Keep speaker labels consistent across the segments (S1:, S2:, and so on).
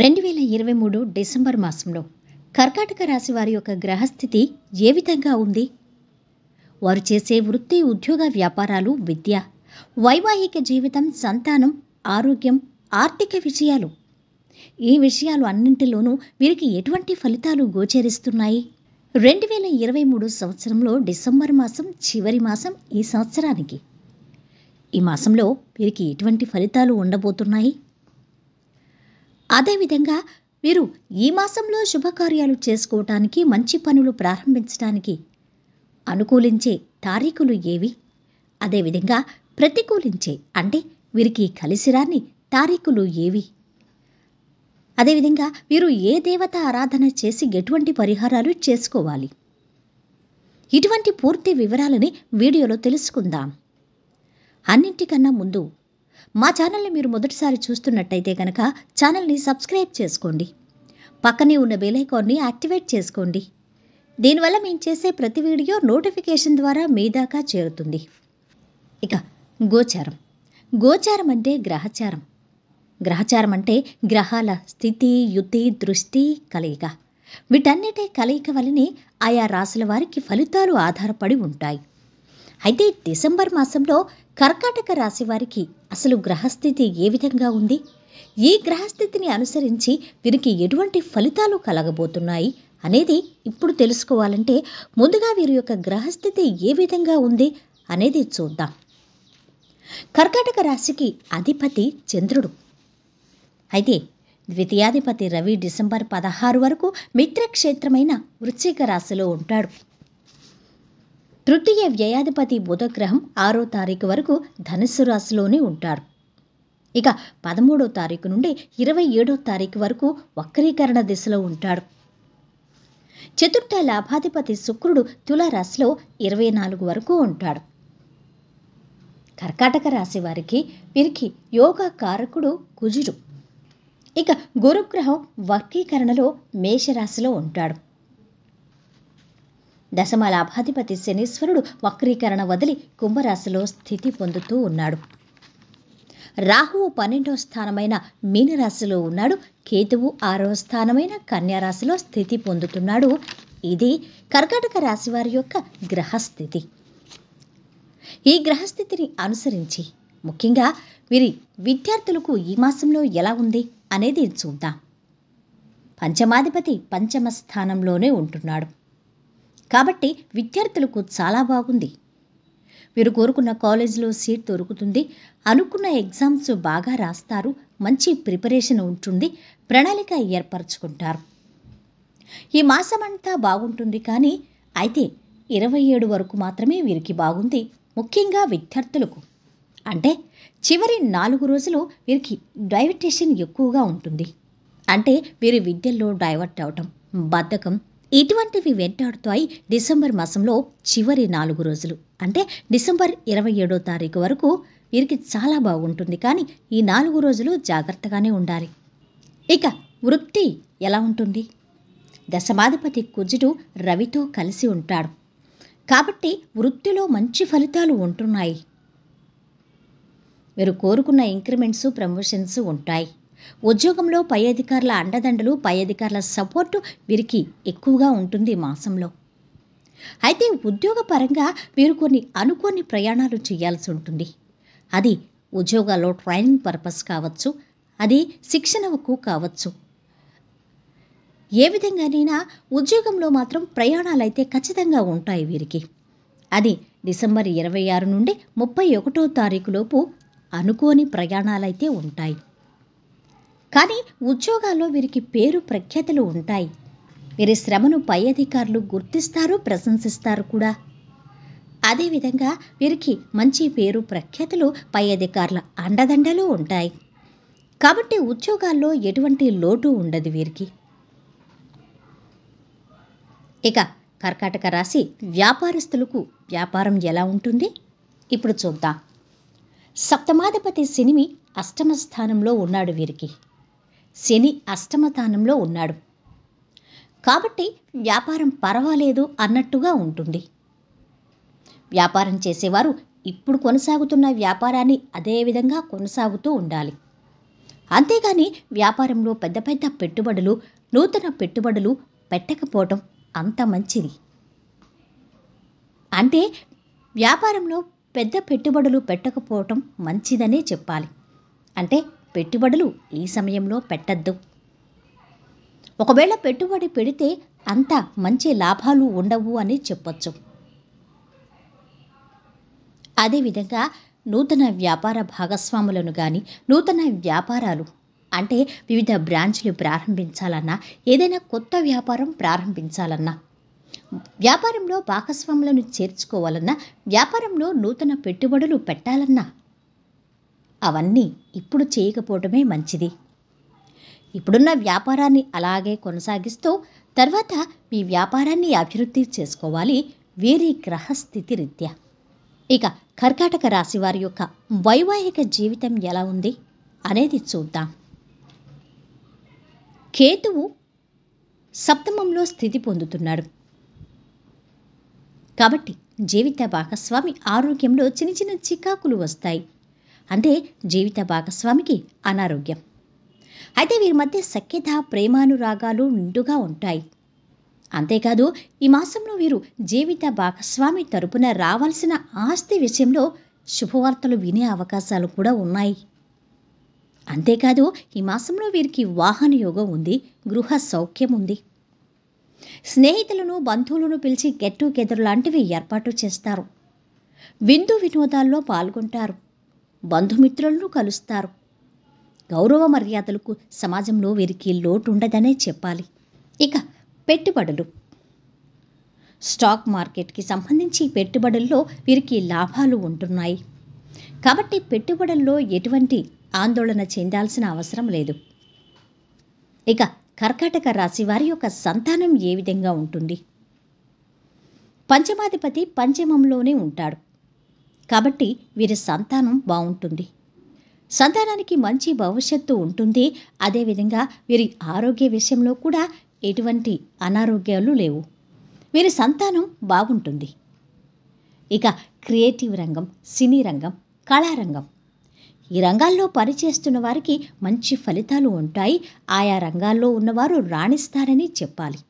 S1: రెండు వేల ఇరవై మూడు డిసెంబర్ మాసంలో కర్కాటక రాశి వారి యొక్క గ్రహస్థితి ఏ విధంగా ఉంది వారు చేసే వృత్తి ఉద్యోగ వ్యాపారాలు విద్య వైవాహిక జీవితం సంతానం ఆరోగ్యం ఆర్థిక విషయాలు ఈ విషయాలు అన్నింటిలోనూ వీరికి ఎటువంటి ఫలితాలు గోచరిస్తున్నాయి రెండు వేల ఇరవై మూడు సంవత్సరంలో డిసెంబర్ మాసం చివరి మాసం ఈ సంవత్సరానికి ఈ మాసంలో వీరికి ఎటువంటి ఫలితాలు ఉండబోతున్నాయి అదేవిధంగా వీరు ఈ మాసంలో శుభకార్యాలు చేసుకోవటానికి మంచి పనులు ప్రారంభించడానికి అనుకూలించే తారీఖులు ఏవి అదేవిధంగా ప్రతికూలించే అంటే వీరికి కలిసిరాని తారీఖులు ఏవి అదేవిధంగా వీరు ఏ దేవత ఆరాధన చేసి ఎటువంటి పరిహారాలు చేసుకోవాలి ఇటువంటి పూర్తి వివరాలని వీడియోలో తెలుసుకుందాం అన్నింటికన్నా ముందు మా ఛానల్ని మీరు మొదటిసారి చూస్తున్నట్టయితే కనుక ఛానల్ని సబ్స్క్రైబ్ చేసుకోండి పక్కనే ఉన్న బెల్ యాక్టివేట్ చేసుకోండి దీనివల్ల మేము చేసే ప్రతి వీడియో నోటిఫికేషన్ ద్వారా మీ దాకా చేరుతుంది ఇక గోచారం గోచారం అంటే గ్రహచారం గ్రహచారం అంటే గ్రహాల స్థితి యుతి దృష్టి కలయిక వీటన్నిటి కలయిక వలనే ఆయా రాశుల వారికి ఫలితాలు ఆధారపడి ఉంటాయి అయితే డిసెంబర్ మాసంలో కర్కాటక రాశి వారికి అసలు గ్రహస్థితి ఏ విధంగా ఉంది ఈ గ్రహస్థితిని అనుసరించి వీరికి ఎటువంటి ఫలితాలు కలగబోతున్నాయి అనేది ఇప్పుడు తెలుసుకోవాలంటే ముందుగా వీరి యొక్క గ్రహస్థితి ఏ విధంగా ఉంది అనేది చూద్దాం కర్కాటక రాశికి అధిపతి చంద్రుడు అయితే ద్వితీయాధిపతి రవి డిసెంబర్ పదహారు వరకు మిత్రక్షేత్రమైన వృశ్చిక రాశిలో ఉంటాడు తృతీయ వ్యయాధిపతి బుధగ్రహం ఆరో తారీఖు వరకు ధనుస్సు రాశిలోనే ఉంటారు ఇక పదమూడో తారీఖు నుండి ఇరవై ఏడో తారీఖు వరకు వక్రీకరణ దిశలో ఉంటాడు చతుర్థ లాభాధిపతి శుక్రుడు రాశిలో ఇరవై నాలుగు వరకు ఉంటాడు కర్కాటక రాశి వారికి వీరికి యోగా కారకుడు కుజుడు ఇక గురుగ్రహం వక్రీకరణలో మేషరాశిలో ఉంటాడు దశమలాభాధిపతి శనీశ్వరుడు వక్రీకరణ వదిలి కుంభరాశిలో స్థితి పొందుతూ ఉన్నాడు రాహువు పన్నెండో స్థానమైన మీనరాశిలో ఉన్నాడు కేతువు ఆరో స్థానమైన కన్యారాశిలో స్థితి పొందుతున్నాడు ఇది కర్కాటక రాశి వారి యొక్క గ్రహస్థితి ఈ గ్రహస్థితిని అనుసరించి ముఖ్యంగా వీరి విద్యార్థులకు ఈ మాసంలో ఎలా ఉంది అనేది చూద్దాం పంచమాధిపతి పంచమ స్థానంలోనే ఉంటున్నాడు కాబట్టి విద్యార్థులకు చాలా బాగుంది మీరు కోరుకున్న కాలేజీలో సీట్ దొరుకుతుంది అనుకున్న ఎగ్జామ్స్ బాగా రాస్తారు మంచి ప్రిపరేషన్ ఉంటుంది ప్రణాళిక ఏర్పరచుకుంటారు ఈ మాసమంతా బాగుంటుంది కానీ అయితే ఇరవై ఏడు వరకు మాత్రమే వీరికి బాగుంది ముఖ్యంగా విద్యార్థులకు అంటే చివరి నాలుగు రోజులు వీరికి డైవర్టేషన్ ఎక్కువగా ఉంటుంది అంటే వీరి విద్యల్లో డైవర్ట్ అవటం బద్ధకం ఇటువంటివి వెంటాడుతాయి డిసెంబర్ మాసంలో చివరి నాలుగు రోజులు అంటే డిసెంబర్ ఇరవై ఏడో తారీఖు వరకు వీరికి చాలా బాగుంటుంది కానీ ఈ నాలుగు రోజులు జాగ్రత్తగానే ఉండాలి ఇక వృత్తి ఎలా ఉంటుంది దశమాధిపతి కుజుడు రవితో కలిసి ఉంటాడు కాబట్టి వృత్తిలో మంచి ఫలితాలు ఉంటున్నాయి మీరు కోరుకున్న ఇంక్రిమెంట్స్ ప్రమోషన్స్ ఉంటాయి ఉద్యోగంలో పై అధికారుల అండదండలు పై అధికారుల సపోర్టు వీరికి ఎక్కువగా ఉంటుంది మాసంలో అయితే ఉద్యోగపరంగా వీరు కొన్ని అనుకోని ప్రయాణాలు చేయాల్సి ఉంటుంది అది ఉద్యోగాల్లో ట్రైనింగ్ పర్పస్ కావచ్చు అది శిక్షణకు కావచ్చు ఏ విధంగానైనా ఉద్యోగంలో మాత్రం ప్రయాణాలు అయితే ఖచ్చితంగా ఉంటాయి వీరికి అది డిసెంబర్ ఇరవై ఆరు నుండి ముప్పై ఒకటో తారీఖులోపు లోపు అనుకోని ప్రయాణాలైతే ఉంటాయి కానీ ఉద్యోగాల్లో వీరికి పేరు ప్రఖ్యాతలు ఉంటాయి వీరి శ్రమను పై అధికారులు గుర్తిస్తారు ప్రశంసిస్తారు కూడా అదేవిధంగా వీరికి మంచి పేరు ప్రఖ్యాతలు పై అధికారుల అండదండలు ఉంటాయి కాబట్టి ఉద్యోగాల్లో ఎటువంటి లోటు ఉండదు వీరికి ఇక కర్కాటక రాశి వ్యాపారస్తులకు వ్యాపారం ఎలా ఉంటుంది ఇప్పుడు చూద్దాం సప్తమాధిపతి సినిమి అష్టమ స్థానంలో ఉన్నాడు వీరికి శని అష్టమతానంలో ఉన్నాడు కాబట్టి వ్యాపారం పర్వాలేదు అన్నట్టుగా ఉంటుంది వ్యాపారం చేసేవారు ఇప్పుడు కొనసాగుతున్న వ్యాపారాన్ని అదేవిధంగా కొనసాగుతూ ఉండాలి అంతేగాని వ్యాపారంలో పెద్ద పెద్ద పెట్టుబడులు నూతన పెట్టుబడులు పెట్టకపోవటం అంత మంచిది అంటే వ్యాపారంలో పెద్ద పెట్టుబడులు పెట్టకపోవటం మంచిదనే చెప్పాలి అంటే పెట్టుబడులు ఈ సమయంలో పెట్టద్దు ఒకవేళ పెట్టుబడి పెడితే అంత మంచి లాభాలు ఉండవు అని చెప్పొచ్చు అదేవిధంగా నూతన వ్యాపార భాగస్వాములను కానీ నూతన వ్యాపారాలు అంటే వివిధ బ్రాంచ్లు ప్రారంభించాలన్నా ఏదైనా కొత్త వ్యాపారం ప్రారంభించాలన్నా వ్యాపారంలో భాగస్వాములను చేర్చుకోవాలన్నా వ్యాపారంలో నూతన పెట్టుబడులు పెట్టాలన్నా అవన్నీ ఇప్పుడు చేయకపోవటమే మంచిది ఇప్పుడున్న వ్యాపారాన్ని అలాగే కొనసాగిస్తూ తర్వాత మీ వ్యాపారాన్ని అభివృద్ధి చేసుకోవాలి వీరి గ్రహస్థితి రీత్యా ఇక కర్కాటక రాశి వారి యొక్క వైవాహిక జీవితం ఎలా ఉంది అనేది చూద్దాం కేతువు సప్తమంలో స్థితి పొందుతున్నాడు కాబట్టి జీవిత భాగస్వామి ఆరోగ్యంలో చిన్న చిన్న చికాకులు వస్తాయి అంటే జీవిత భాగస్వామికి అనారోగ్యం అయితే వీరి మధ్య సఖ్యత ప్రేమానురాగాలు నిండుగా ఉంటాయి అంతేకాదు ఈ మాసంలో వీరు జీవిత భాగస్వామి తరపున రావాల్సిన ఆస్తి విషయంలో శుభవార్తలు వినే అవకాశాలు కూడా ఉన్నాయి అంతేకాదు ఈ మాసంలో వీరికి వాహన యోగం ఉంది గృహ సౌఖ్యం ఉంది స్నేహితులను బంధువులను పిలిచి గెట్ టుగెదర్ లాంటివి ఏర్పాటు చేస్తారు విందు వినోదాల్లో పాల్గొంటారు బంధుమిత్రులను కలుస్తారు గౌరవ మర్యాదలకు సమాజంలో వీరికి లోటు ఉండదనే చెప్పాలి ఇక పెట్టుబడులు స్టాక్ మార్కెట్కి సంబంధించి పెట్టుబడుల్లో వీరికి లాభాలు ఉంటున్నాయి కాబట్టి పెట్టుబడుల్లో ఎటువంటి ఆందోళన చెందాల్సిన అవసరం లేదు ఇక కర్కాటక రాశి వారి యొక్క సంతానం ఏ విధంగా ఉంటుంది పంచమాధిపతి పంచమంలోనే ఉంటాడు కాబట్టి వీరి సంతానం బాగుంటుంది సంతానానికి మంచి భవిష్యత్తు ఉంటుంది అదేవిధంగా వీరి ఆరోగ్య విషయంలో కూడా ఎటువంటి అనారోగ్యాలు లేవు వీరి సంతానం బాగుంటుంది ఇక క్రియేటివ్ రంగం సినీ రంగం కళారంగం ఈ రంగాల్లో పనిచేస్తున్న వారికి మంచి ఫలితాలు ఉంటాయి ఆయా రంగాల్లో ఉన్నవారు రాణిస్తారని చెప్పాలి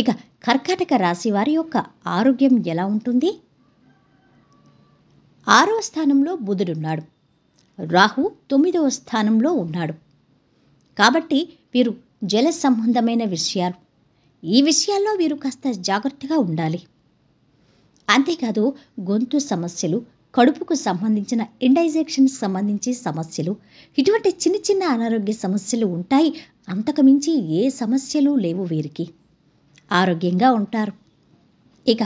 S1: ఇక కర్కాటక రాశి వారి యొక్క ఆరోగ్యం ఎలా ఉంటుంది ఆరో స్థానంలో బుధుడున్నాడు రాహు తొమ్మిదవ స్థానంలో ఉన్నాడు కాబట్టి వీరు జల సంబంధమైన విషయాలు ఈ విషయాల్లో వీరు కాస్త జాగ్రత్తగా ఉండాలి అంతేకాదు గొంతు సమస్యలు కడుపుకు సంబంధించిన ఇండైజెక్షన్ సంబంధించి సమస్యలు ఇటువంటి చిన్న చిన్న అనారోగ్య సమస్యలు ఉంటాయి అంతకుమించి ఏ సమస్యలు లేవు వీరికి ఆరోగ్యంగా ఉంటారు ఇక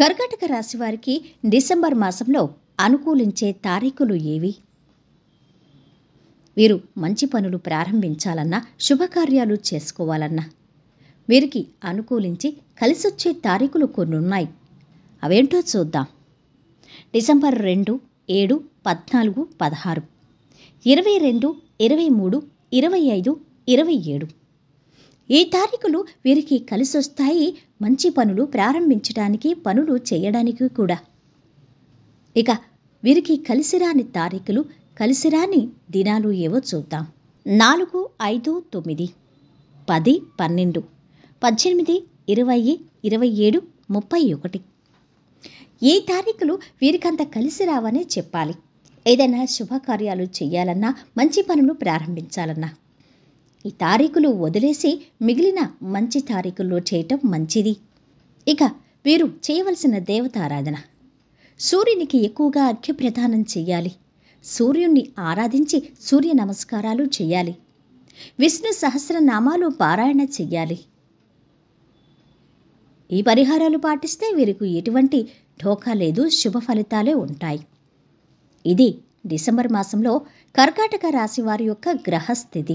S1: కర్కాటక వారికి డిసెంబర్ మాసంలో అనుకూలించే తారీఖులు ఏవి వీరు మంచి పనులు ప్రారంభించాలన్నా శుభకార్యాలు చేసుకోవాలన్నా వీరికి అనుకూలించి కలిసొచ్చే తారీఖులు కొన్ని ఉన్నాయి అవేంటో చూద్దాం డిసెంబర్ రెండు ఏడు పద్నాలుగు పదహారు ఇరవై రెండు ఇరవై మూడు ఇరవై ఐదు ఇరవై ఏడు ఈ తారీఖులు వీరికి కలిసొస్తాయి మంచి పనులు ప్రారంభించడానికి పనులు చేయడానికి కూడా ఇక వీరికి కలిసిరాని తారీఖులు కలిసిరాని దినాలు ఏవో చూద్దాం నాలుగు ఐదు తొమ్మిది పది పన్నెండు పద్దెనిమిది ఇరవై ఇరవై ఏడు ముప్పై ఒకటి ఈ తారీఖులు వీరికంత కలిసి రావనే చెప్పాలి ఏదైనా శుభకార్యాలు చేయాలన్నా మంచి పనులు ప్రారంభించాలన్నా ఈ తారీఖులు వదిలేసి మిగిలిన మంచి తారీఖుల్లో చేయటం మంచిది ఇక వీరు చేయవలసిన దేవతారాధన సూర్యునికి ఎక్కువగా అర్ఘ్యప్రదానం చెయ్యాలి సూర్యుణ్ణి ఆరాధించి సూర్య నమస్కారాలు చెయ్యాలి విష్ణు సహస్రనామాలు పారాయణ చెయ్యాలి ఈ పరిహారాలు పాటిస్తే వీరికి ఎటువంటి ఢోకా లేదు శుభ ఫలితాలే ఉంటాయి ఇది డిసెంబర్ మాసంలో కర్కాటక రాశి వారి యొక్క గ్రహస్థితి